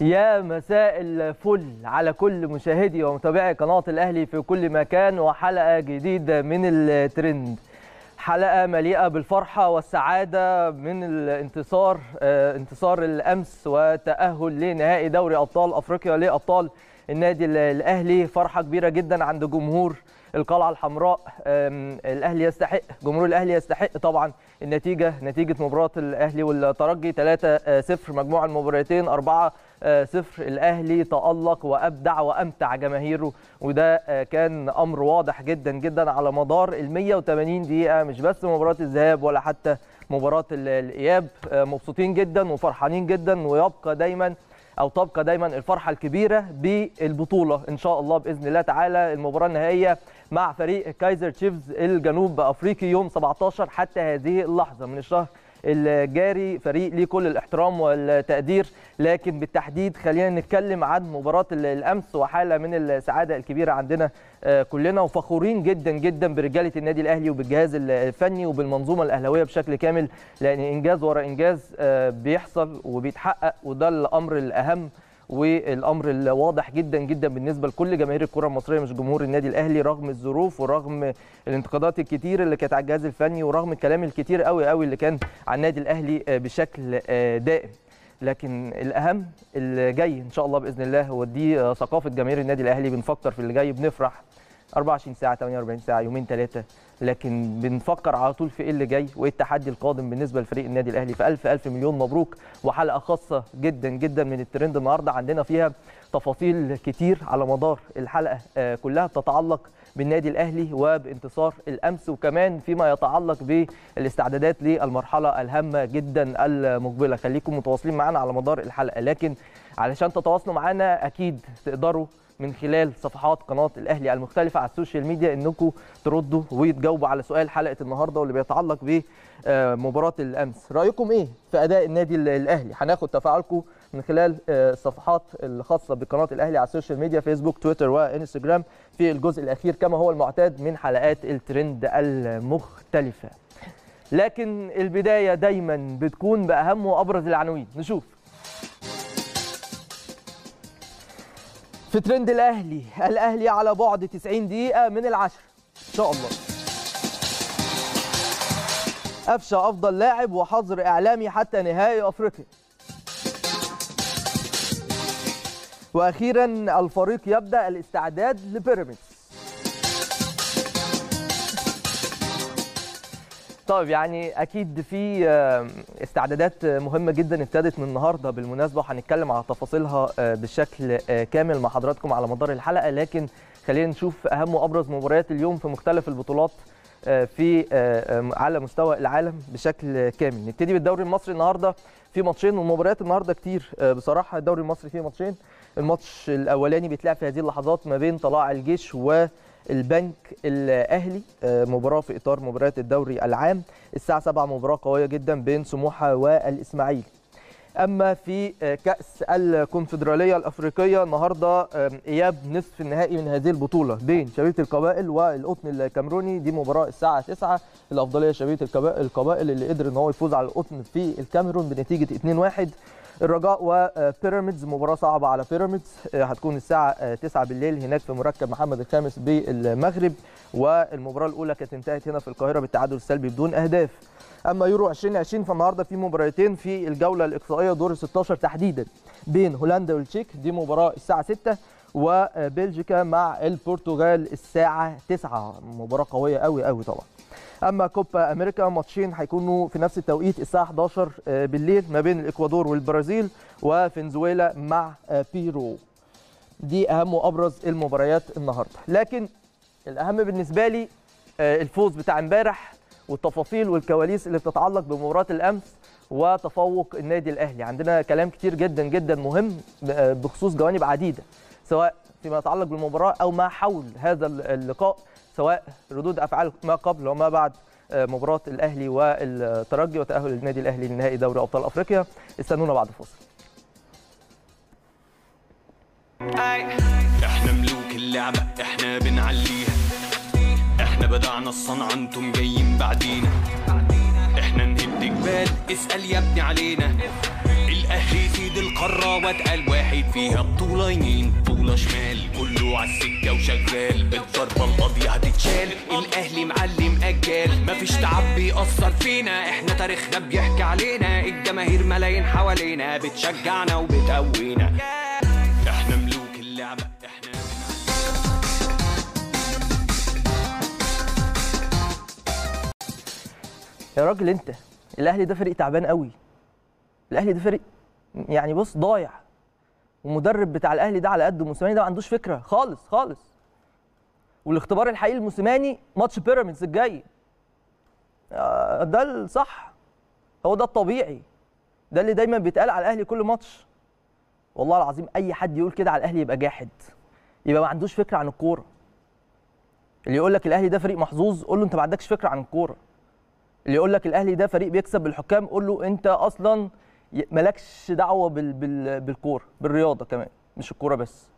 يا مساء الفل على كل مشاهدي ومتابعي قناة الأهلي في كل مكان وحلقة جديدة من الترند حلقة مليئة بالفرحة والسعادة من الانتصار آه، انتصار الأمس وتأهل لنهائي دوري أبطال أفريقيا لأبطال النادي الأهلي فرحة كبيرة جدا عند جمهور القلعه الحمراء الاهلي يستحق جمهور الاهلي يستحق طبعا النتيجه نتيجه مباراه الاهلي والترجي 3 0 مجموع المباراتين 4 صفر آه، الاهلي تالق وابدع وامتع جماهيره وده آه، كان امر واضح جدا جدا على مدار ال 180 دقيقه مش بس مباراه الذهاب ولا حتى مباراه الاياب آه، مبسوطين جدا وفرحانين جدا ويبقى دايما او تبقى دايما الفرحه الكبيره بالبطوله ان شاء الله باذن الله تعالى المباراه النهائيه مع فريق كايزر تشيفز الجنوب افريقي يوم 17 حتى هذه اللحظه من الشهر الجاري فريق ليه كل الاحترام والتقدير لكن بالتحديد خلينا نتكلم عن مباراه الامس وحاله من السعاده الكبيره عندنا آه، كلنا وفخورين جدا جدا برجاله النادي الاهلي وبالجهاز الفني وبالمنظومه الاهلاويه بشكل كامل لان انجاز ورا انجاز آه، بيحصل وبيتحقق وده الامر الاهم والامر الواضح جدا جدا بالنسبه لكل جماهير الكره المصريه مش جمهور النادي الاهلي رغم الظروف ورغم الانتقادات الكتير اللي كانت على الجهاز الفني ورغم الكلام الكتير قوي قوي اللي كان على النادي الاهلي آه، بشكل آه، دائم لكن الاهم اللي جاي ان شاء الله باذن الله ودي آه، ثقافه جماهير النادي الاهلي بنفكر في اللي جاي بنفرح 24 ساعه 48 ساعه يومين ثلاثه لكن بنفكر على طول في ايه اللي جاي وايه التحدي القادم بالنسبه لفريق النادي الاهلي فالف الف مليون مبروك وحلقه خاصه جدا جدا من الترند النهارده عندنا فيها تفاصيل كتير على مدار الحلقه آه، كلها بتتعلق بالنادي الاهلي وبانتصار الامس وكمان فيما يتعلق بالاستعدادات للمرحله الهامه جدا المقبله خليكم متواصلين معانا على مدار الحلقه لكن علشان تتواصلوا معانا اكيد تقدروا من خلال صفحات قناه الاهلي المختلفه على السوشيال ميديا انكم تردوا وتجاوبوا على سؤال حلقه النهارده واللي بيتعلق بمباراه آه، الامس رايكم ايه في اداء النادي الاهلي هناخد تفاعلكم من خلال الصفحات آه، الخاصه بقناه الاهلي على السوشيال ميديا فيسبوك تويتر وانستجرام في الجزء الاخير كما هو المعتاد من حلقات الترند المختلفه لكن البدايه دايما بتكون باهم وابرز العناوين نشوف في ترند الاهلي الاهلي على بعد 90 دقيقه من العشر ان شاء الله قفشه افضل لاعب وحظر اعلامي حتى نهائي افريقيا واخيرا الفريق يبدا الاستعداد لبيراميدز طيب يعني اكيد في استعدادات مهمه جدا ابتدت من النهارده بالمناسبه وهنتكلم على تفاصيلها آه، بشكل آه، كامل مع حضراتكم على مدار الحلقه لكن خلينا نشوف اهم وابرز مباريات اليوم في مختلف البطولات آه، في على مستوى العالم بشكل كامل نبتدي بالدوري المصري النهارده في ماتشين والمباريات النهارده كتير بصراحه الدوري المصري فيه ماتشين الماتش الاولاني بيتلعب في هذه اللحظات ما بين طلائع الجيش و البنك الاهلي آه، مباراه في اطار مباريات الدوري العام الساعه 7 مباراه قويه جدا بين سموحه والاسماعيلي اما في آه، كاس الكونفدراليه الافريقيه النهارده اياب نصف النهائي من هذه البطوله بين شبيبه القبائل والقطن الكاميروني دي مباراه الساعه 9 الافضليه شبيبه القبائل اللي قدر ان هو يفوز على القطن في الكاميرون بنتيجه 2-1 الرجاء وبيراميدز آه، مباراه صعبه على بيراميدز آه، هتكون الساعه 9 بالليل هناك في مركب محمد الخامس بالمغرب والمباراه الاولى كانت انتهت هنا في القاهره بالتعادل السلبي بدون اهداف اما يورو 2020 فالنهارده في مباراتين في الجوله الاقصائيه دور 16 تحديدا بين هولندا والتشيك دي مباراه الساعه 6 وبلجيكا مع البرتغال الساعه 9 مباراه قويه قوي قوي طبعا اما كوبا امريكا ماتشين هيكونوا في نفس التوقيت الساعه 11 آه، بالليل ما بين الاكوادور والبرازيل وفنزويلا مع آه، بيرو دي اهم وابرز المباريات النهارده لكن الاهم بالنسبه لي آه، الفوز بتاع امبارح والتفاصيل والكواليس اللي بتتعلق بمباراه الامس وتفوق النادي الاهلي عندنا كلام كتير جدا جدا مهم آه، بخصوص جوانب عديده سواء فيما يتعلق بالمباراه او ما حول هذا اللقاء سواء ردود افعال ما قبل وما بعد آه، مباراه الاهلي والترجي وتاهل النادي الاهلي لنهائي دوري ابطال افريقيا استنونا بعد فاصل احنا ملوك اللعبه احنا بنعليها احنا الصنع الصنعة انتم جايين بعدينا احنا نهد جبال اسأل يا ابني علينا الاهلي دي القارة واتقال واحد فيها بطولة يمين بطولة شمال كله عالسكة وشغال بالضربة القاضية هتتشال الاهلي معلم اجال مفيش تعب بيأثر فينا احنا تاريخنا بيحكي علينا الجماهير ملايين حوالينا بتشجعنا وبتقوينا يا راجل انت الاهلي ده فريق تعبان قوي الاهلي ده فريق يعني بص ضايع ومدرب بتاع الاهلي ده على قده موسيماني ده ما عندوش فكره خالص خالص والاختبار الحقيقي لموسيماني ماتش بيراميدز الجاي آه، ده الصح هو ده الطبيعي ده اللي دايما بيتقال على الاهلي كل ماتش والله العظيم اي حد يقول كده على الاهلي يبقى جاحد يبقى ما عندوش فكره عن الكوره اللي يقول لك الاهلي ده فريق محظوظ قول له انت ما عندكش فكره عن الكوره اللي يقول لك الاهلي ده فريق بيكسب بالحكام قول له انت اصلا مالكش دعوه بال بال بالكوره بالرياضه كمان مش الكوره بس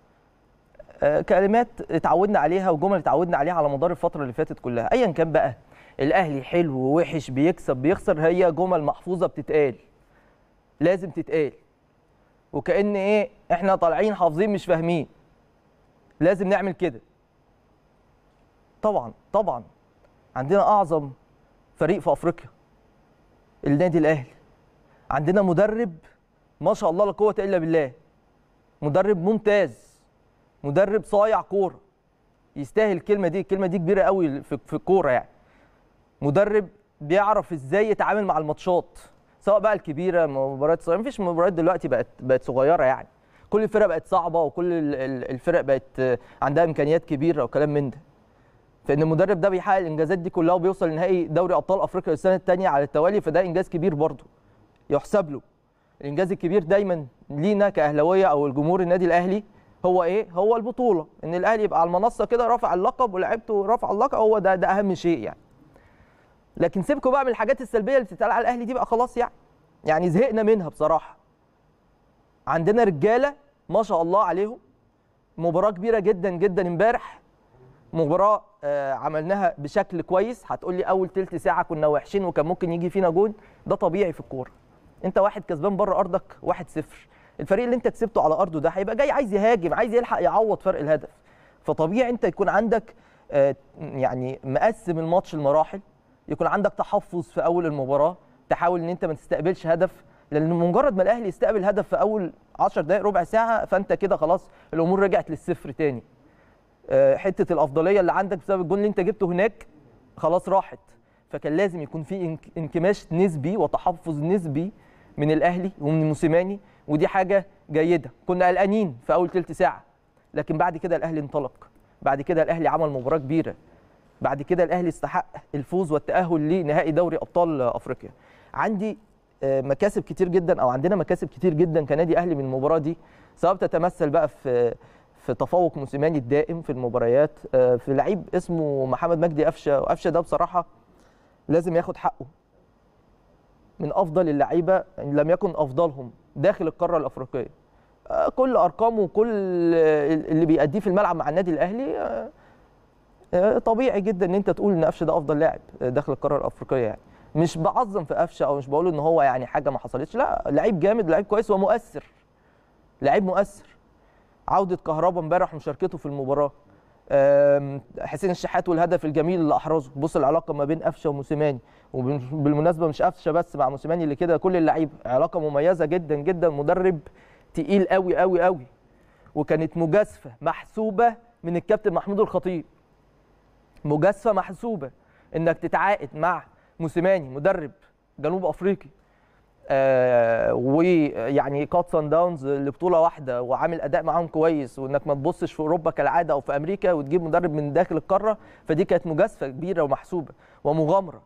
آه، كلمات اتعودنا عليها وجمل اتعودنا عليها على مدار الفتره اللي فاتت كلها ايا كان بقى الاهلي حلو ووحش بيكسب بيخسر هي جمل محفوظه بتتقال لازم تتقال وكأن ايه احنا طالعين حافظين مش فاهمين لازم نعمل كده طبعا طبعا عندنا اعظم فريق في افريقيا النادي الاهلي عندنا مدرب ما شاء الله لا قوه الا بالله مدرب ممتاز مدرب صايع كوره يستاهل الكلمه دي الكلمه دي كبيره قوي في الكوره يعني مدرب بيعرف ازاي يتعامل مع الماتشات سواء بقى الكبيره مباريات صغيره مفيش مباريات دلوقتي بقت بقت صغيره يعني كل الفرق بقت صعبه وكل الفرق بقت عندها امكانيات كبيره وكلام من ده فان المدرب ده بيحقق الانجازات دي كلها وبيوصل لنهائي دوري ابطال افريقيا للسنه الثانيه على التوالي فده انجاز كبير برضه يحسب له الانجاز الكبير دايما لينا كاهلاويه او الجمهور النادي الاهلي هو ايه هو البطوله ان الاهلي يبقى على المنصه كده رافع اللقب ولعبته رافع اللقب هو ده ده اهم شيء يعني لكن سيبكم بقى من الحاجات السلبيه اللي بتتقال على الاهلي دي بقى خلاص يعني يعني زهقنا منها بصراحه عندنا رجاله ما شاء الله عليهم مباراه كبيره جدا جدا امبارح مباراه آه، عملناها بشكل كويس هتقول لي اول تلت ساعه كنا وحشين وكان ممكن يجي فينا جون ده طبيعي في الكوره انت واحد كسبان بره ارضك 1-0 الفريق اللي انت كسبته على ارضه ده هيبقى جاي عايز يهاجم عايز يلحق يعوض فرق الهدف فطبيعي انت يكون عندك آه، يعني مقسم الماتش لمراحل يكون عندك تحفظ في اول المباراه تحاول ان انت ما تستقبلش هدف لان مجرد ما الاهلي يستقبل هدف في اول 10 دقائق ربع ساعه فانت كده خلاص الامور رجعت للصفر تاني آه، حته الافضليه اللي عندك بسبب الجون اللي انت جبته هناك خلاص راحت فكان لازم يكون في انكماش نسبي وتحفظ نسبي من الاهلي ومن موسيماني ودي حاجه جيده كنا قلقانين في اول ثلث ساعه لكن بعد كده الاهلي انطلق بعد كده الاهلي عمل مباراه كبيره بعد كده الاهلي استحق الفوز والتاهل لنهائي دوري ابطال افريقيا عندي آه، مكاسب كتير جدا او عندنا مكاسب كتير جدا كنادي اهلي من المباراه دي سواء تتمثل بقى في في تفوق موسيماني الدائم في المباريات آه، في لعيب اسمه محمد مجدي قفشه وقفشه ده بصراحه لازم ياخد حقه من افضل اللعيبه ان لم يكن افضلهم داخل القاره الافريقيه آه، كل ارقامه وكل اللي بيأديه في الملعب مع النادي الاهلي آه، طبيعي جدا ان انت تقول ان قفشه ده افضل لاعب داخل القاره الافريقيه يعني مش بعظم في قفشه او مش بقول ان هو يعني حاجه ما حصلتش لا لعيب جامد لعيب كويس ومؤثر لعيب مؤثر عوده كهربا امبارح ومشاركته في المباراه حسين الشحات والهدف الجميل اللي احرزه بص العلاقه ما بين قفشه وموسيماني وبالمناسبه مش قفشه بس مع موسيماني اللي كده كل اللعيبه علاقه مميزه جدا جدا مدرب تقيل قوي قوي قوي وكانت مجازفه محسوبه من الكابتن محمود الخطيب مجازفه محسوبه انك تتعاقد مع موسيماني مدرب جنوب افريقي آه ويعني كات سان داونز لبطوله واحده وعامل اداء معاهم كويس وانك ما تبصش في اوروبا كالعاده او في امريكا وتجيب مدرب من داخل القاره فدي كانت مجازفه كبيره ومحسوبه ومغامره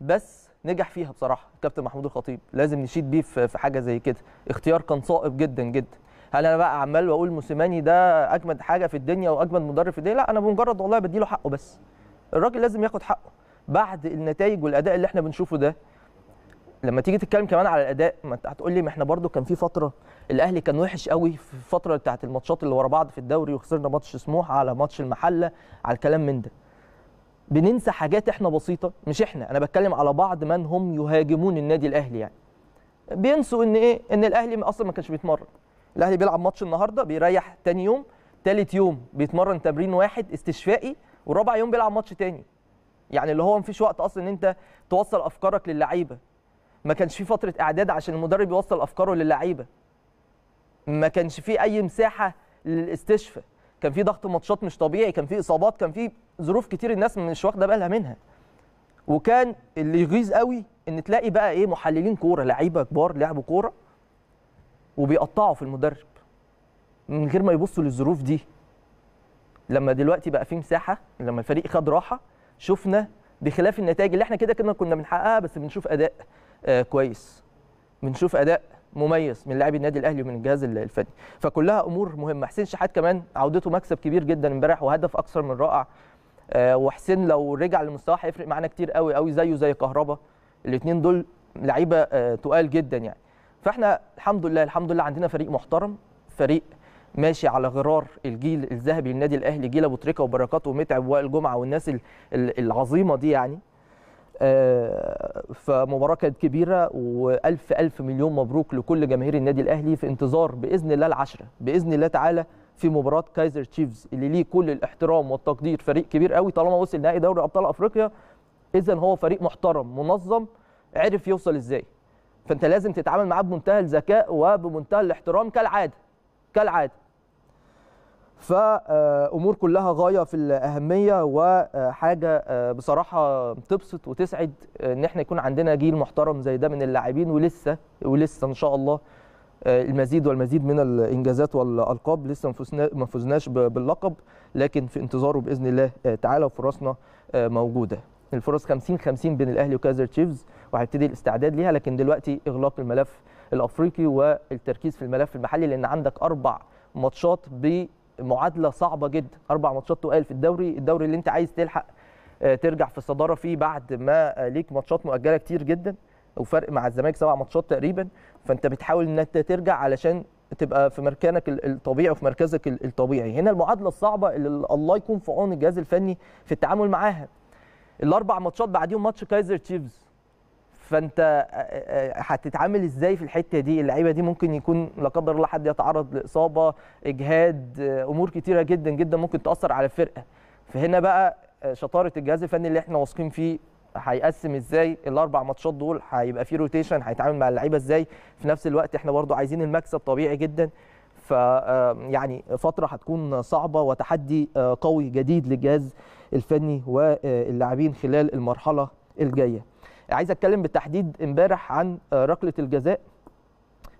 بس نجح فيها بصراحه كابتن محمود الخطيب لازم نشيد بيه في حاجه زي كده اختيار كان صائب جدا جدا هل انا بقى عمال واقول موسيماني ده اجمد حاجه في الدنيا واجمد مدرب في الدنيا لا انا بمجرد والله بدي له حقه بس الراجل لازم ياخد حقه بعد النتائج والاداء اللي احنا بنشوفه ده لما تيجي تتكلم كمان على الاداء ما انت هتقول لي ما احنا برده كان في فتره الاهلي كان وحش قوي في الفتره بتاعه الماتشات اللي ورا بعض في الدوري وخسرنا ماتش سموحه على ماتش المحله على الكلام من ده بننسى حاجات احنا بسيطه مش احنا انا بتكلم على بعض من هم يهاجمون النادي الاهلي يعني بينسوا ان ايه ان الاهلي اصلا ما كانش بيتمرن الاهلي بيلعب ماتش النهارده بيريح تاني يوم تالت يوم بيتمرن تمرين واحد استشفائي ورابع يوم بيلعب ماتش تاني يعني اللي هو مفيش وقت اصلا ان انت توصل افكارك للعيبه ما كانش في فتره اعداد عشان المدرب يوصل افكاره للعيبه ما كانش في اي مساحه للاستشفاء كان في ضغط ماتشات مش طبيعي كان في اصابات كان في ظروف كتير الناس مش واخده بالها منها وكان اللي يغيظ قوي ان تلاقي بقى ايه محللين كوره لعيبه كبار لعبوا كوره وبيقطعوا في المدرب من غير ما يبصوا للظروف دي لما دلوقتي بقى في مساحه لما الفريق خد راحه شفنا بخلاف النتائج اللي احنا كده كنا كنا بنحققها بس بنشوف اداء آه، كويس بنشوف اداء مميز من لاعبي النادي الاهلي ومن الجهاز الفني فكلها امور مهمه حسين شحات كمان عودته مكسب كبير جدا امبارح وهدف اكثر من رائع آه، وحسين لو رجع لمستواه هيفرق معانا كتير قوي قوي زيه زي كهربا الاثنين دول لعيبه آه، تقال جدا يعني فاحنا الحمد لله الحمد لله عندنا فريق محترم فريق ماشي على غرار الجيل الذهبي للنادي الاهلي جيل ابو تريكه وبركات ومتعب وائل جمعه والناس العظيمه دي يعني آه، فمباراه كانت كبيره والف الف مليون مبروك لكل جماهير النادي الاهلي في انتظار باذن الله العشره باذن الله تعالى في مباراه كايزر تشيفز اللي ليه كل الاحترام والتقدير فريق كبير قوي طالما وصل نهائي دوري ابطال افريقيا اذا هو فريق محترم منظم عرف يوصل ازاي فانت لازم تتعامل معاه بمنتهى الذكاء وبمنتهى الاحترام كالعاده كالعاده فامور كلها غايه في الاهميه وحاجه آه، بصراحه تبسط وتسعد آه، ان احنا يكون عندنا جيل محترم زي ده من اللاعبين ولسه ولسه ان شاء الله آه، المزيد والمزيد من الانجازات والالقاب لسه ما فزناش باللقب لكن في انتظاره باذن الله تعالى وفرصنا موجوده الفرص 50 50 بين الاهلي وكازر تشيفز وهيبتدي الاستعداد ليها لكن دلوقتي اغلاق الملف الافريقي والتركيز في الملف المحلي لان عندك اربع ماتشات ب معادله صعبه جدا اربع ماتشات تقال في الدوري الدوري اللي انت عايز تلحق آه، ترجع في الصداره فيه بعد ما آه، ليك ماتشات مؤجله كتير جدا وفرق مع الزمالك سبع ماتشات تقريبا فانت بتحاول ان انت ترجع علشان تبقى في مكانك الطبيعي وفي مركزك الطبيعي هنا المعادله الصعبه اللي الله يكون في عون الجهاز الفني في التعامل معاها الاربع ماتشات بعديهم ماتش كايزر تشيفز فانت آه، آه، آه، هتتعامل ازاي في الحته دي اللعيبه دي ممكن يكون لا قدر الله حد يتعرض لاصابه اجهاد امور كتيره جدا جدا ممكن تاثر على الفرقه فهنا بقى شطاره الجهاز الفني اللي احنا واثقين فيه هيقسم ازاي الاربع ماتشات دول هيبقى في روتيشن هيتعامل مع اللعيبه ازاي في نفس الوقت احنا برضو عايزين المكسب طبيعي جدا ف يعني فتره هتكون صعبه وتحدي قوي جديد للجهاز الفني واللاعبين خلال المرحله الجايه عايز اتكلم بالتحديد امبارح عن آه، ركله الجزاء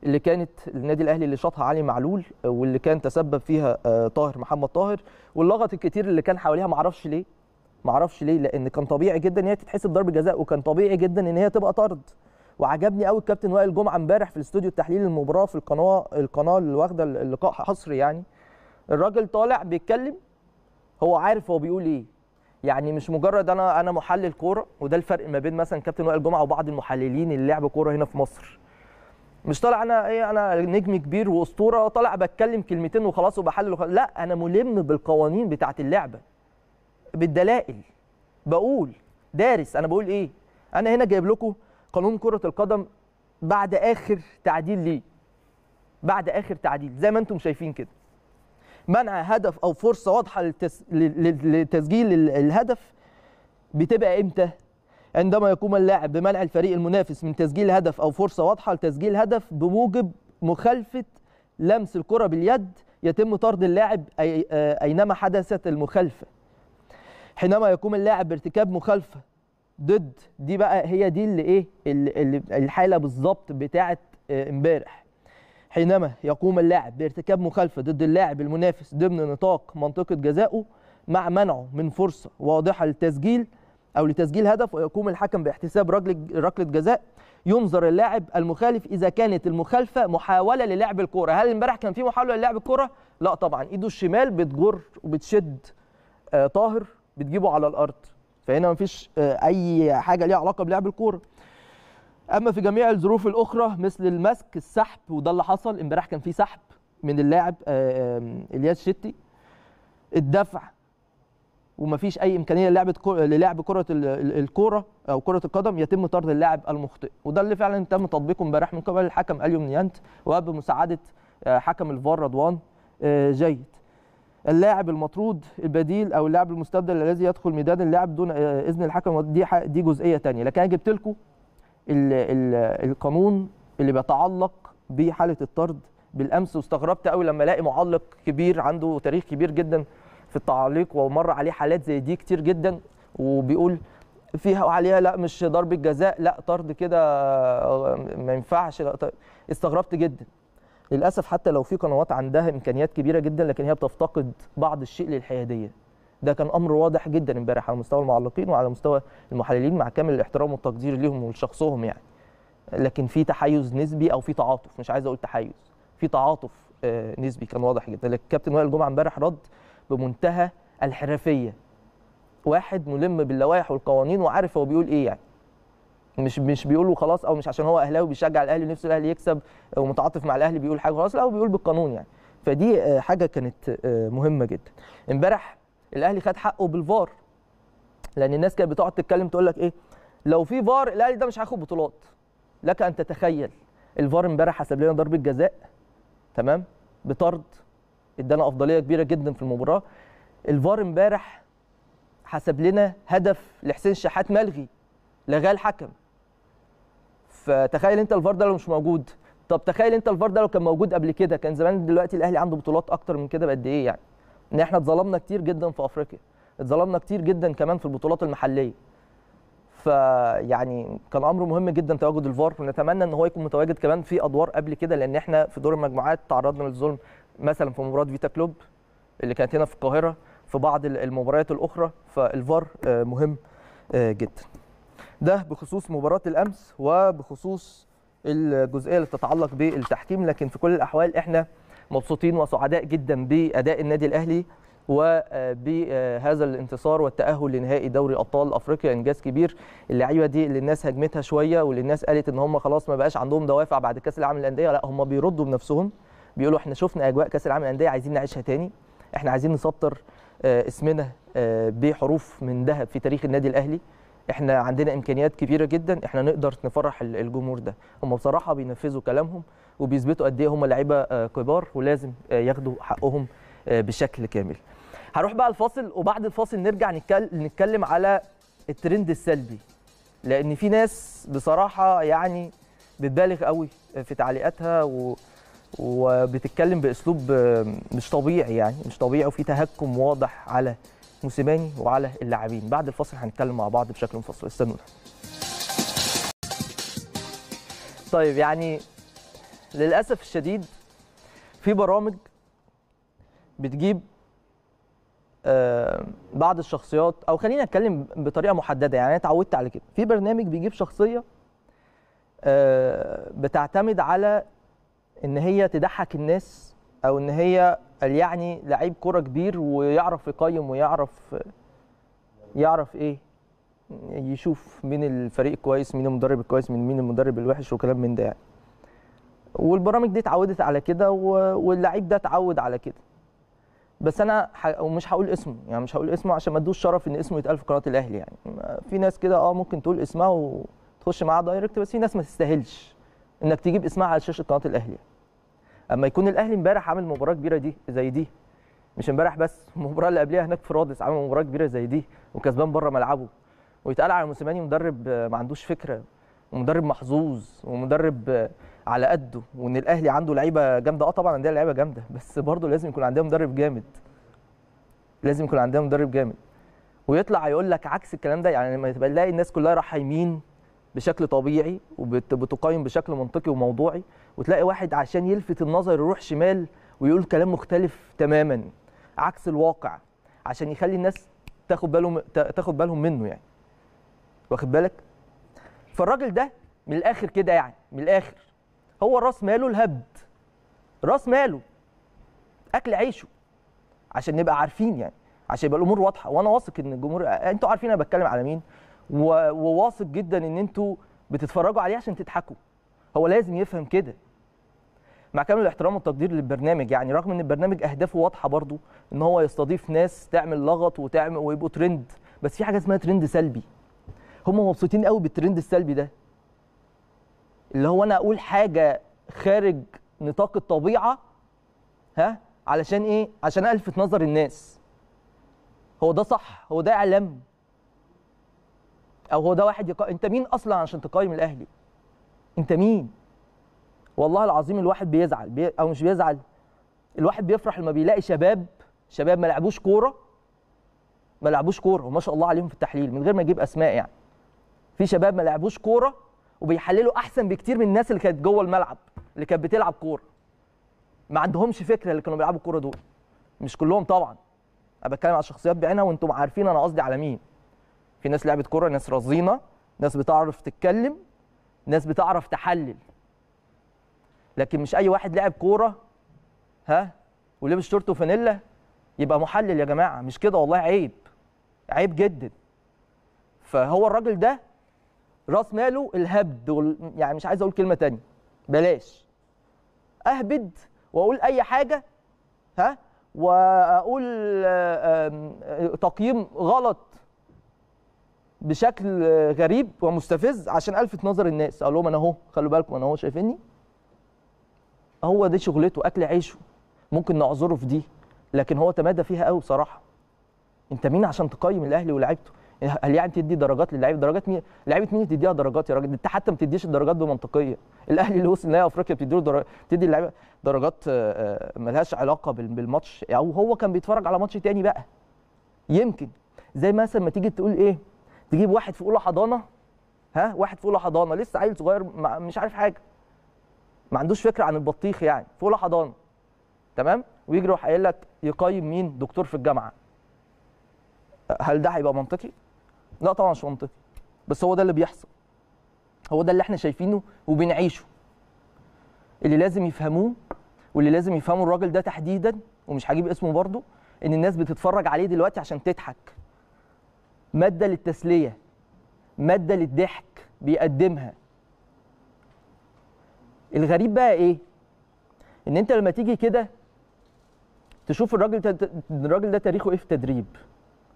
اللي كانت النادي الاهلي اللي شاطها علي معلول آه، واللي كان تسبب فيها آه، طاهر محمد طاهر واللغط الكتير اللي كان حواليها معرفش ليه معرفش ليه لان كان طبيعي جدا ان هي تتحسب ضربه جزاء وكان طبيعي جدا ان هي تبقى طرد وعجبني قوي الكابتن وائل جمعه امبارح في الاستوديو التحليل المباراه في القناه القناه اللي واخده اللقاء حصري يعني الراجل طالع بيتكلم هو عارف هو بيقول ايه يعني مش مجرد انا انا محلل كوره وده الفرق ما بين مثلا كابتن وائل جمعه وبعض المحللين اللي لعبوا كوره هنا في مصر مش طالع انا ايه انا نجم كبير واسطوره طالع بتكلم كلمتين وخلاص وبحلل وخلاص. لا انا ملم بالقوانين بتاعه اللعبه بالدلائل بقول دارس انا بقول ايه انا هنا جايب لكم قانون كره القدم بعد اخر تعديل ليه بعد اخر تعديل زي ما انتم شايفين كده منع هدف او فرصه واضحه للتس... لتسجيل الهدف بتبقى امتى عندما يقوم اللاعب بمنع الفريق المنافس من تسجيل هدف او فرصه واضحه لتسجيل هدف بموجب مخالفه لمس الكره باليد يتم طرد اللاعب أي... اينما حدثت المخالفه حينما يقوم اللاعب بارتكاب مخالفه ضد دي بقى هي دي اللي ايه الحاله بالظبط بتاعه آه، امبارح حينما يقوم اللاعب بارتكاب مخالفة ضد اللاعب المنافس ضمن نطاق منطقة جزائه مع منعه من فرصة واضحة للتسجيل أو لتسجيل هدف ويقوم الحكم باحتساب ركلة جزاء ينظر اللاعب المخالف إذا كانت المخالفة محاولة للعب الكوره هل امبارح كان في محاولة للعب الكوره لا طبعا إيده الشمال بتجر وبتشد آه، طاهر بتجيبه على الأرض فهنا مفيش آه، أي حاجة ليها علاقة بلعب الكورة اما في جميع الظروف الاخرى مثل المسك السحب وده اللي حصل امبارح كان في سحب من اللاعب آه، الياس شتي الدفع ومفيش اي امكانيه للعب للعب كره الكوره او كره القدم يتم طرد اللاعب المخطئ وده اللي فعلا تم تطبيقه امبارح من قبل الحكم اليوم نيانت وبمساعده آه، حكم الفار رضوان آه، جيد اللاعب المطرود البديل او اللاعب المستبدل الذي يدخل ميدان اللعب دون اذن الحكم دي دي جزئيه ثانيه لكن انا جبت لكم القانون اللي بيتعلق بحاله الطرد بالامس واستغربت قوي لما الاقي معلق كبير عنده تاريخ كبير جدا في التعليق ومر عليه حالات زي دي كتير جدا وبيقول فيها وعليها لا مش ضربه جزاء لا طرد كده آه، ما ينفعش استغربت جدا للاسف حتى لو في قنوات عندها امكانيات كبيره جدا لكن هي بتفتقد بعض الشيء للحياديه ده كان امر واضح جدا امبارح على مستوى المعلقين وعلى مستوى المحللين مع كامل الاحترام والتقدير ليهم ولشخصهم يعني لكن في تحيز نسبي او في تعاطف مش عايز اقول تحيز في تعاطف آه، نسبي كان واضح جدا لكن كابتن وائل جمعه امبارح رد بمنتهى الحرفيه واحد ملم باللوائح والقوانين وعارف هو بيقول ايه يعني مش مش بيقول وخلاص او مش عشان هو اهلاوي بيشجع الاهلي نفسه الاهلي يكسب ومتعاطف مع الاهلي بيقول حاجه خلاص لا هو بيقول بالقانون يعني فدي آه، حاجه كانت آه، مهمه جدا امبارح الاهلي خد حقه بالفار لان الناس كانت بتقعد تتكلم تقول لك ايه لو في فار الاهلي ده مش هياخد بطولات لك ان تتخيل الفار امبارح حسب لنا ضربه جزاء تمام بطرد ادانا افضليه كبيره جدا في المباراه الفار امبارح حسب لنا هدف لحسين الشحات ملغي لغاه الحكم فتخيل انت الفار ده لو مش موجود طب تخيل انت الفار ده لو كان موجود قبل كده كان زمان دلوقتي الاهلي عنده بطولات اكتر من كده بقد ايه يعني ان احنا اتظلمنا كتير جدا في افريقيا اتظلمنا كتير جدا كمان في البطولات المحليه فيعني كان امر مهم جدا تواجد الفار ونتمنى ان هو يكون متواجد كمان في ادوار قبل كده لان احنا في دور المجموعات تعرضنا للظلم مثلا في مباراه فيتا كلوب اللي كانت هنا في القاهره في بعض المباريات الاخرى فالفار آه، مهم آه، جدا ده بخصوص مباراه الامس وبخصوص الجزئيه اللي تتعلق بالتحكيم لكن في كل الاحوال احنا مبسوطين وسعداء جدا باداء النادي الاهلي وبهذا آه، آه، الانتصار والتاهل لنهائي دوري ابطال افريقيا انجاز كبير اللعيبه دي اللي الناس هجمتها شويه واللي الناس قالت ان هم خلاص ما بقاش عندهم دوافع بعد كاس العالم للانديه لا هم بيردوا بنفسهم بيقولوا احنا شفنا اجواء كاس العالم للانديه عايزين نعيشها تاني احنا عايزين نسطر آه، اسمنا بحروف من ذهب في تاريخ النادي الاهلي احنا عندنا امكانيات كبيره جدا احنا نقدر نفرح الجمهور ده هم بصراحه بينفذوا كلامهم وبيثبتوا قد ايه هم لعيبه آه، كبار ولازم آه، ياخدوا حقهم آه، بشكل كامل. هروح بقى الفاصل وبعد الفاصل نرجع نتكلم على الترند السلبي لان في ناس بصراحه يعني بتبالغ قوي في تعليقاتها و... وبتتكلم باسلوب مش طبيعي يعني مش طبيعي وفي تهكم واضح على موسيماني وعلى اللاعبين بعد الفاصل هنتكلم مع بعض بشكل مفصل استنونا طيب يعني للاسف الشديد في برامج بتجيب آه، بعض الشخصيات او خلينا اتكلم بطريقه محدده يعني انا اتعودت على كده في برنامج بيجيب شخصيه آه، بتعتمد على ان هي تضحك الناس او ان هي يعني لعيب كوره كبير ويعرف يقيم ويعرف يعرف ايه يشوف مين الفريق كويس مين المدرب الكويس من مين المدرب الوحش وكلام من ده يعني والبرامج دي اتعودت على كده واللعيب ده اتعود على كده بس انا ح... ومش هقول اسمه يعني مش هقول اسمه عشان ما ادوش شرف ان اسمه يتقال في قناه الاهلي يعني في ناس كده اه ممكن تقول اسمها وتخش معاها دايركت بس في ناس ما تستاهلش انك تجيب اسمها على شاشه قناه الاهلي اما يكون الاهلي امبارح عامل مباراه كبيره دي زي دي مش امبارح بس المباراه اللي قبلها هناك في رادس عامل مباراه كبيره زي دي وكسبان بره ملعبه ويتقال على موسيماني مدرب ما عندوش فكره ومدرب محظوظ ومدرب على قده وان الاهلي عنده لعيبه جامده اه طبعا عندها لعيبه جامده بس برضه لازم يكون عندها مدرب جامد لازم يكون عندها مدرب جامد ويطلع يقول لك عكس الكلام ده يعني لما تلاقي الناس كلها رايحه يمين بشكل طبيعي وبتقيم بشكل منطقي وموضوعي وتلاقي واحد عشان يلفت النظر يروح شمال ويقول كلام مختلف تماما عكس الواقع عشان يخلي الناس تاخد بالهم تاخد بالهم منه يعني واخد بالك فالراجل ده من الاخر كده يعني من الاخر هو راس ماله الهبد راس ماله اكل عيشه عشان نبقى عارفين يعني عشان يبقى الامور واضحه وانا واثق ان الجمهور انتوا عارفين انا بتكلم على مين وواثق جدا ان انتوا بتتفرجوا عليه عشان تضحكوا هو لازم يفهم كده مع كامل الاحترام والتقدير للبرنامج يعني رغم ان البرنامج اهدافه واضحه برضو ان هو يستضيف ناس تعمل لغط وتعمل ويبقوا ترند بس في حاجه اسمها ترند سلبي هم مبسوطين قوي بالترند السلبي ده اللي هو انا اقول حاجه خارج نطاق الطبيعه ها علشان ايه عشان الفت نظر الناس هو ده صح هو ده اعلام او هو ده واحد يقا... انت مين اصلا عشان تقيم الاهلي انت مين والله العظيم الواحد بيزعل بي... او مش بيزعل الواحد بيفرح لما بيلاقي شباب شباب ما لعبوش كوره ما لعبوش كوره وما شاء الله عليهم في التحليل من غير ما يجيب اسماء يعني في شباب ما لعبوش كوره وبيحللوا احسن بكتير من الناس اللي كانت جوه الملعب اللي كانت بتلعب كوره ما عندهمش فكره اللي كانوا بيلعبوا الكوره دول مش كلهم طبعا انا بتكلم على شخصيات بعينها وانتم عارفين انا قصدي على مين في ناس لعبت كوره ناس رزينه ناس بتعرف تتكلم ناس بتعرف تحلل لكن مش اي واحد لعب كوره ها ولبس شورت وفانيلا يبقى محلل يا جماعه مش كده والله عيب عيب جدا فهو الراجل ده راس ماله الهبد وال... يعني مش عايز اقول كلمه تانية بلاش اهبد واقول اي حاجه ها واقول تقييم غلط بشكل غريب ومستفز عشان الفت نظر الناس اقول لهم انا اهو خلوا بالكم انا اهو شايفيني هو دي شغلته اكل عيشه ممكن نعذره في دي لكن هو تمادى فيها قوي بصراحه انت مين عشان تقيم الاهلي ولاعيبته هل يعني تدي درجات للعيب درجات مين لعيبه مين تديها درجات يا راجل انت حتى ما بتديش الدرجات بمنطقيه الاهلي اللي وصل نهائي افريقيا بتدي درجات بتدي اللعيبه درجات آه، آه، ملهاش علاقه بالماتش او يعني هو كان بيتفرج على ماتش تاني بقى يمكن زي مثلا ما تيجي تقول ايه تجيب واحد في اولى حضانه ها واحد في اولى حضانه لسه عيل صغير مش عارف حاجه ما عندوش فكره عن البطيخ يعني في اولى حضانه تمام ويجري يروح قايل لك يقيم مين دكتور في الجامعه هل ده هيبقى منطقي لا طبعا مش منطقي بس هو ده اللي بيحصل هو ده اللي احنا شايفينه وبنعيشه اللي لازم يفهموه واللي لازم يفهموا الراجل ده تحديدا ومش هجيب اسمه برضو ان الناس بتتفرج عليه دلوقتي عشان تضحك ماده للتسليه ماده للضحك بيقدمها الغريب بقى ايه ان انت لما تيجي كده تشوف الراجل الراجل ده تاريخه ايه في تدريب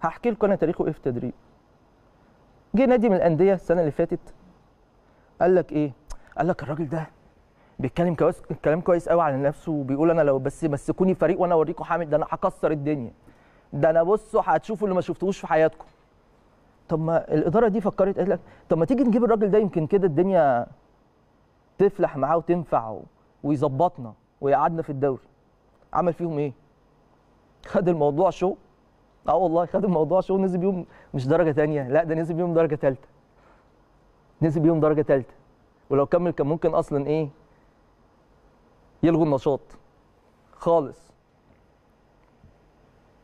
هحكي لكم انا تاريخه ايه في تدريب جه نادي من الانديه السنه اللي فاتت قال لك ايه قال لك الراجل ده بيتكلم كويس كلام كويس قوي على نفسه وبيقول انا لو بس مسكوني فريق وانا اوريكم حامد ده انا هكسر الدنيا ده انا بصوا هتشوفوا اللي ما شفتوهوش في حياتكم طب ما الاداره دي فكرت قالت لك طب ما تيجي نجيب الراجل ده يمكن كده الدنيا تفلح معاه وتنفع ويظبطنا ويقعدنا في الدوري عمل فيهم ايه خد الموضوع شو اه والله خد الموضوع شغل نزل بيهم مش درجه ثانيه لا ده نزل بيهم درجه ثالثه نزل بيهم درجه ثالثه ولو كمل كان ممكن اصلا ايه يلغوا النشاط خالص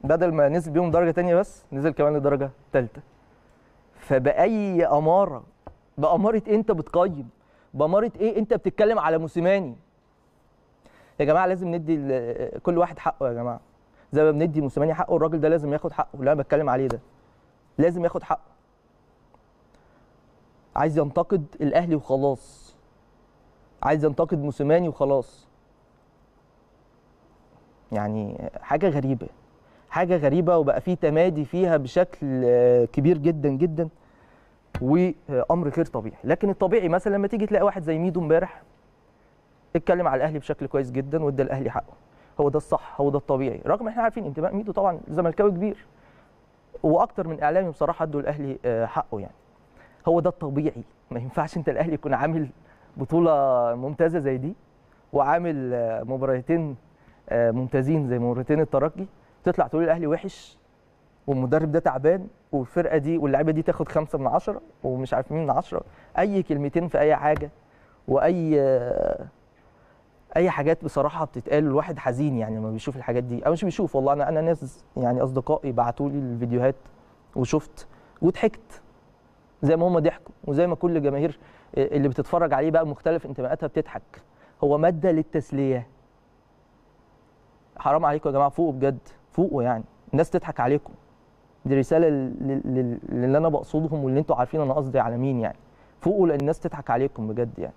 بدل ما نزل بيهم درجه ثانيه بس نزل كمان لدرجه ثالثه فباي اماره باماره إيه انت بتقيم باماره ايه انت بتتكلم على موسيماني يا جماعه لازم ندي كل واحد حقه يا جماعه زي ما بندي موسيماني حقه الراجل ده لازم ياخد حقه اللي انا بتكلم عليه ده لازم ياخد حقه عايز ينتقد الاهلي وخلاص عايز ينتقد موسيماني وخلاص يعني حاجه غريبه حاجه غريبه وبقى في تمادي فيها بشكل كبير جدا جدا وامر غير طبيعي لكن الطبيعي مثلا لما تيجي تلاقي واحد زي ميدو امبارح اتكلم على الاهلي بشكل كويس جدا وادى الاهلي حقه هو ده الصح هو ده الطبيعي رغم احنا عارفين انتماء ميدو طبعا زملكاوي كبير واكتر من اعلامي بصراحه ادوا الاهلي آه، حقه يعني هو ده الطبيعي ما ينفعش انت الاهلي يكون عامل بطوله ممتازه زي دي وعامل آه، مباراتين آه، ممتازين زي مباراتين الترجي تطلع تقول الاهلي وحش والمدرب ده تعبان والفرقه دي واللعيبه دي تاخد خمسة من عشرة ومش عارف مين من عشرة اي كلمتين في اي حاجه واي اي حاجات بصراحه بتتقال الواحد حزين يعني لما بيشوف الحاجات دي او مش بيشوف والله انا انا ناس يعني اصدقائي بعتوا لي الفيديوهات وشفت وضحكت زي ما هم ضحكوا وزي ما كل جماهير اللي بتتفرج عليه بقى مختلف انتماءاتها بتضحك هو ماده للتسليه حرام عليكم يا جماعه فوقوا بجد فوقوا يعني الناس تضحك عليكم دي رساله اللي انا بقصدهم واللي انتوا عارفين انا قصدي على مين يعني فوقوا لان الناس تضحك عليكم بجد يعني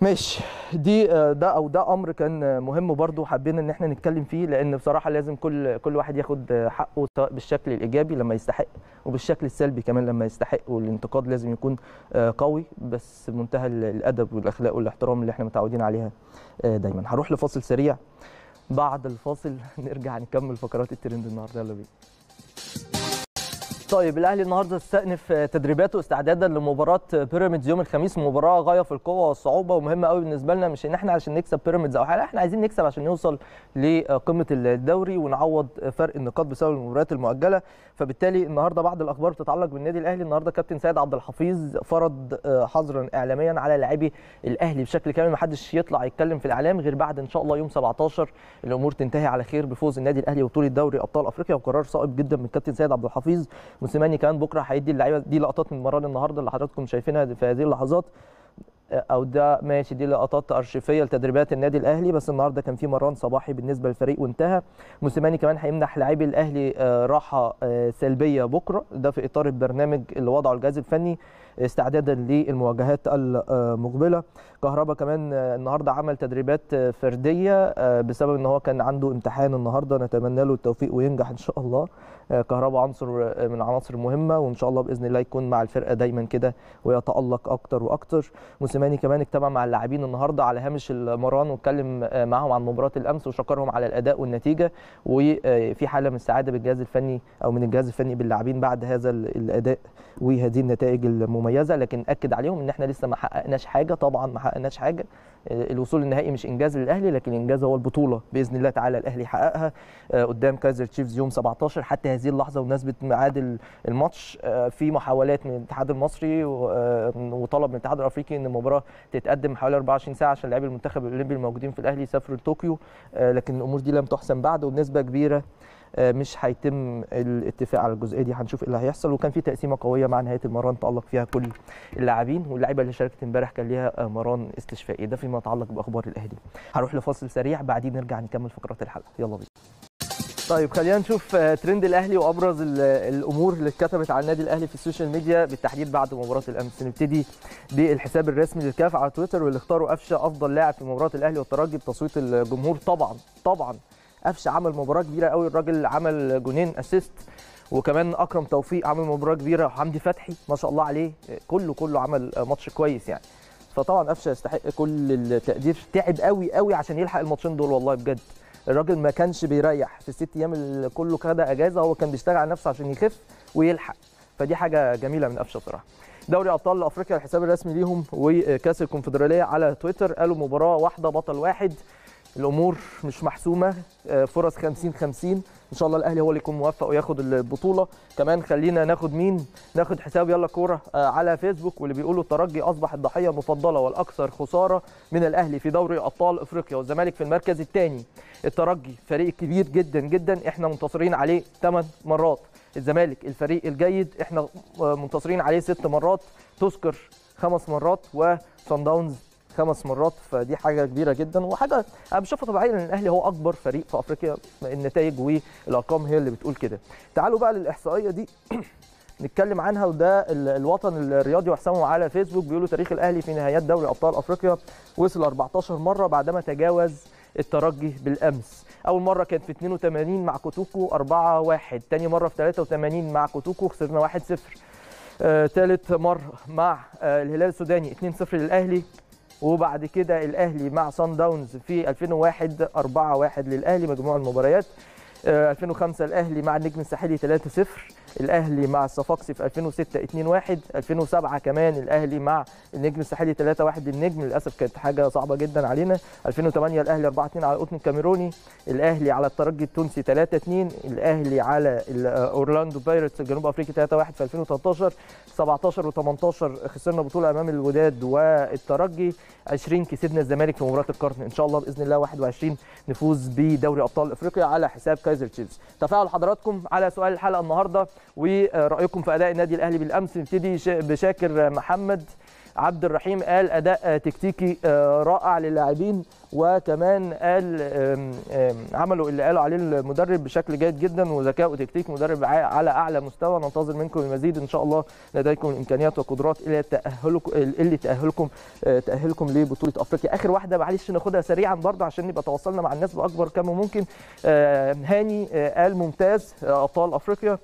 ماشي دي آه، ده او ده امر كان مهم برضو حبينا ان احنا نتكلم فيه لان بصراحه لازم كل كل واحد ياخد حقه سواء بالشكل الايجابي لما يستحق وبالشكل السلبي كمان لما يستحق والانتقاد لازم يكون آه، قوي بس بمنتهى الادب والاخلاق والاحترام اللي احنا متعودين عليها آه، دايما هروح لفاصل سريع بعد الفاصل نرجع نكمل فقرات الترند النهارده يلا بينا طيب الاهلي النهارده استأنف تدريباته استعدادا لمباراه بيراميدز يوم الخميس مباراه غايه في القوه والصعوبه ومهمه قوي بالنسبه لنا مش ان احنا عشان نكسب بيراميدز او حاجه احنا عايزين نكسب عشان نوصل لقمه الدوري ونعوض فرق النقاط بسبب المباريات المؤجله فبالتالي النهارده بعض الاخبار بتتعلق بالنادي الاهلي النهارده كابتن سيد عبد الحفيظ فرض آه، حظرا اعلاميا على لاعبي الاهلي بشكل كامل ما حدش يطلع يتكلم في الاعلام غير بعد ان شاء الله يوم 17 الامور تنتهي على خير بفوز النادي الاهلي وبطوله دوري ابطال افريقيا وقرار صائب جدا من كابتن سيد عبد الحفيظ موسيماني كمان بكره هيدي اللعيبه دي لقطات من مران النهارده اللي حضراتكم شايفينها في هذه اللحظات آه، او ده ماشي دي لقطات ارشيفيه لتدريبات النادي الاهلي بس النهارده كان في مران صباحي بالنسبه للفريق وانتهى موسيماني كمان هيمنح لاعبي الاهلي آه، راحه آه، سلبيه بكره ده في اطار البرنامج اللي وضعه الجهاز الفني استعدادا للمواجهات المقبله كهربا كمان النهارده عمل تدريبات فرديه بسبب ان هو كان عنده امتحان النهارده نتمنى له التوفيق وينجح ان شاء الله كهربا عنصر آه، من العناصر المهمه وان شاء الله باذن الله يكون مع الفرقه دايما كده ويتالق اكتر واكتر موسيماني كمان اجتمع مع اللاعبين النهارده على هامش المران واتكلم آه، معاهم عن مباراه الامس وشكرهم على الاداء والنتيجه وفي آه، حاله من السعاده بالجهاز الفني او من الجهاز الفني باللاعبين بعد هذا الاداء وهذه النتائج المميزه لكن اكد عليهم ان احنا لسه ما حققناش حاجه طبعا ما حققناش حاجه الوصول للنهائي مش انجاز للاهلي لكن انجاز هو البطوله باذن الله تعالى الاهلي حققها آه، قدام كايزر تشيفز يوم 17 حتى هذه اللحظه ونسبه ميعاد الماتش آه، في محاولات من الاتحاد المصري آه، وطلب من الاتحاد الافريقي ان المباراه تتقدم حوالي 24 ساعه عشان لاعبي المنتخب الاولمبي الموجودين في الاهلي يسافروا لطوكيو لكن الامور دي لم تحسم بعد وبنسبه كبيره آه، مش هيتم الاتفاق على الجزئيه دي هنشوف ايه اللي هيحصل وكان في تقسيمه قويه مع نهايه المران تالق فيها كل اللاعبين واللاعيبه اللي شاركت امبارح كان ليها آه، مران استشفائي ده فيما يتعلق باخبار الاهلي هروح لفاصل سريع بعدين نرجع نكمل فقرات الحلقه يلا بينا طيب خلينا نشوف آه، ترند الاهلي وابرز الامور اللي اتكتبت على النادي الاهلي في السوشيال ميديا بالتحديد بعد مباراه الامس نبتدي بالحساب الرسمي للكاف على تويتر واللي اختاروا قفشه افضل لاعب في مباراه الاهلي والترجي بتصويت الجمهور طبعا طبعا قفشه عمل مباراه كبيره قوي الراجل عمل جونين اسيست وكمان اكرم توفيق عمل مباراه كبيره وحمدي فتحي ما شاء الله عليه كله كله عمل ماتش كويس يعني فطبعا قفشه يستحق كل التقدير تعب قوي قوي عشان يلحق الماتشين دول والله بجد الراجل ما كانش بيريح في الست ايام اللي كله خد اجازه هو كان بيشتغل على نفسه عشان يخف ويلحق فدي حاجه جميله من قفشه بصراحه دوري ابطال افريقيا الحساب الرسمي ليهم وكاس الكونفدراليه على تويتر قالوا مباراه واحده بطل واحد الامور مش محسومه آه، فرص 50 50 ان شاء الله الاهلي هو اللي يكون موفق وياخد البطوله كمان خلينا ناخد مين ناخد حساب يلا كوره آه، على فيسبوك واللي بيقولوا الترجي اصبح الضحيه المفضله والاكثر خساره من الاهلي في دوري ابطال افريقيا والزمالك في المركز الثاني الترجي فريق كبير جدا جدا احنا منتصرين عليه 8 مرات الزمالك الفريق الجيد احنا آه، منتصرين عليه 6 مرات تذكر خمس مرات وصن داونز خمس مرات فدي حاجه كبيره جدا وحاجه انا بشوفها طبيعيه لان الاهلي هو اكبر فريق في افريقيا النتائج والارقام هي اللي بتقول كده تعالوا بقى للاحصائيه دي نتكلم عنها وده الوطن الرياضي وحسابهم على فيسبوك بيقولوا تاريخ الاهلي في نهايات دوري ابطال افريقيا وصل 14 مره بعدما تجاوز الترجي بالامس اول مره كانت في 82 مع كوتوكو 4 1 تاني مره في 83 مع كوتوكو خسرنا 1 0 ثالث آه، مره مع آه، الهلال السوداني 2 0 للاهلي وبعد كده الاهلي مع سان داونز في 2001 4-1 للاهلي مجموع المباريات 2005 آه، الاهلي مع النجم الساحلي 3-0 الاهلي مع الصفاقسي في 2006 2-1 2007 كمان الاهلي مع النجم الساحلي 3-1 النجم للاسف كانت حاجه صعبه جدا علينا 2008 الاهلي 4-2 على القطن الكاميروني الاهلي على الترجي التونسي 3-2 الاهلي على اورلاندو بايرتس الجنوب افريقي 3-1 في 2013 17 و18 خسرنا بطوله امام الوداد والترجي 20 كسبنا الزمالك في مباراه القرن ان شاء الله باذن الله 21 نفوز بدوري ابطال افريقيا على حساب كايزر تشيفز تفاعل حضراتكم على سؤال الحلقه النهارده ورايكم في اداء النادي الاهلي بالامس نبتدي بشاكر محمد عبد الرحيم قال اداء تكتيكي آه، رائع للاعبين وكمان قال عملوا اللي قالوا عليه المدرب بشكل جيد جدا وذكاء وتكتيك مدرب على اعلى مستوى ننتظر منكم المزيد ان شاء الله لديكم الامكانيات والقدرات الى تاهلكم اللي تاهلكم تاهلكم لبطوله افريقيا اخر واحده معلش ناخدها سريعا برضه عشان نبقى تواصلنا مع الناس باكبر كم ممكن آه، هاني قال آه، ممتاز ابطال افريقيا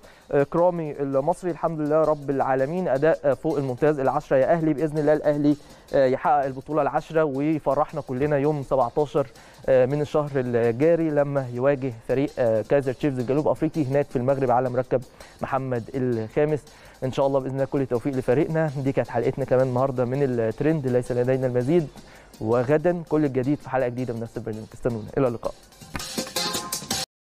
كرامي المصري الحمد لله رب العالمين اداء فوق الممتاز العشره يا اهلي باذن الهلال الاهلي آه، يحقق البطوله العاشره ويفرحنا كلنا يوم 17 آه، من الشهر الجاري لما يواجه فريق آه، كايزر تشيفز الجنوب افريقي هناك في المغرب على مركب محمد الخامس ان شاء الله باذن الله كل التوفيق لفريقنا دي كانت حلقتنا كمان النهارده من الترند ليس لدينا المزيد وغدا كل الجديد في حلقه جديده من نفس البرنامج استنونا الى اللقاء